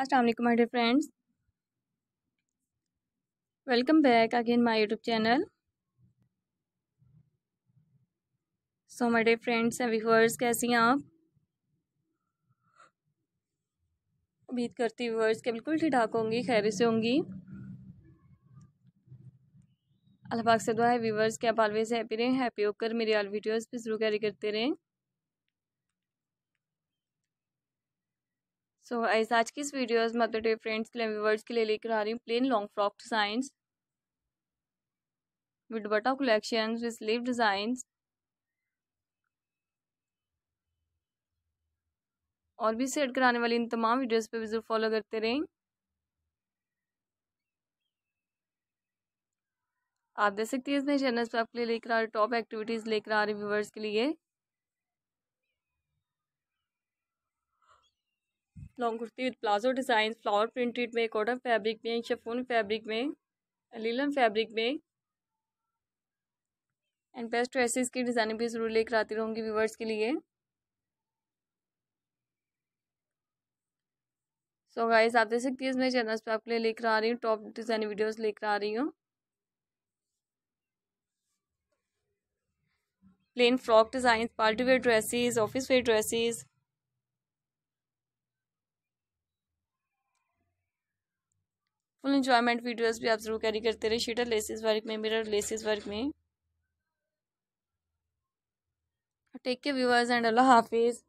अस्सलाम वालेकुम my dear friends welcome back again my YouTube channel so my dear friends and viewers कैसी हैं आप उम्मीद करती व्यूअर्स के बिल्कुल ठीक ठाक होंगी खैर से होंगी अल्लाह पाक से दुआ है व्यूअर्स के आप ऑलवेज हैप्पी रहें हैप्पी होकर मेरी ऑल वीडियोस पे जरूर कैरी करते रहें सो so, ऐसा आज की इस वीडियोस मदर डे फ्रेंड्स के लिए व्यूवर्स के लिए लेकर आ रही हूँ plain long frock designs with dupatta collection with sleeve designs और भी सेट कराने वाली इन तमाम वीडियोस पे भी जरूर फॉलो करते रहें आप देख सकती हैं इसमें चैनल पर आपके लिए लेकर आ रहे टॉप एक्टिविटीज़ लेकर आ रहे व्यूवर्स के लिए long kurti with palazzo design flower printed में कॉटन फैब्रिक में शेफोन फैब्रिक में लीलन फैब्रिक में एंड बेस्ट ड्रेसेस की डिज़ाइन भी ज़रूर लेकर आती रहूँगी व्यूवर्स के लिए सो so गाइस आप देख सकती है मैं चैनल पे आपके लिए लेकर आ रही हूँ टॉप डिज़ाइन वीडियोस लेकर आ रही हूँ plain frock design party wear dresses office wear dresses full enjoyment videos भी आप ज़रूर कैरी करते रहे शीटर लेसेस वर्क में मिरर लेसेस वर्क में टेक के व्यूअर्स एंड अल्लाह हाफिज़